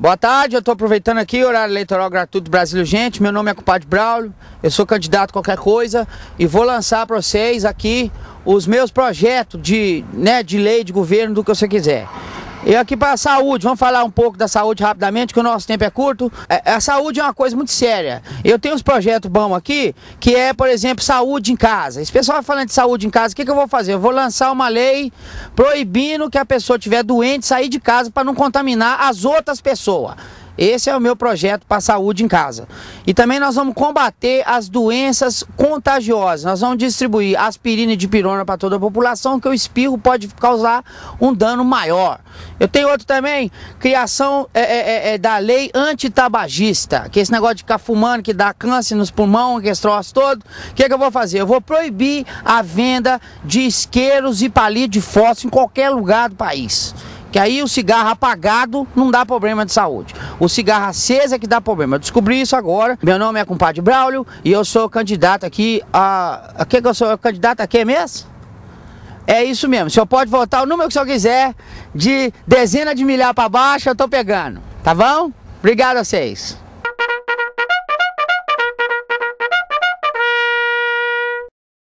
Boa tarde, eu estou aproveitando aqui o horário eleitoral gratuito do Brasil Gente. Meu nome é Cupado Braulio, eu sou candidato a qualquer coisa e vou lançar para vocês aqui os meus projetos de, né, de lei de governo do que você quiser. E aqui para a saúde, vamos falar um pouco da saúde rapidamente, que o nosso tempo é curto. É, a saúde é uma coisa muito séria. Eu tenho uns projetos bons aqui, que é, por exemplo, saúde em casa. Esse pessoal falando de saúde em casa, o que, que eu vou fazer? Eu vou lançar uma lei proibindo que a pessoa tiver doente sair de casa para não contaminar as outras pessoas. Esse é o meu projeto para saúde em casa. E também nós vamos combater as doenças contagiosas. Nós vamos distribuir aspirina e dipirona para toda a população, que o espirro pode causar um dano maior. Eu tenho outro também, criação é, é, é, é da lei antitabagista, que é esse negócio de ficar fumando, que dá câncer nos pulmões, que é esse todo. O que, que eu vou fazer? Eu vou proibir a venda de isqueiros e palito de fósforo em qualquer lugar do país. Que aí o cigarro apagado não dá problema de saúde. O cigarro aceso é que dá problema. Eu descobri isso agora. Meu nome é compadre Braulio e eu sou candidato aqui a. a que, eu sou candidato aqui mesmo? É isso mesmo. O senhor pode votar o número que o senhor quiser, de dezena de milhar para baixo, eu tô pegando. Tá bom? Obrigado a vocês.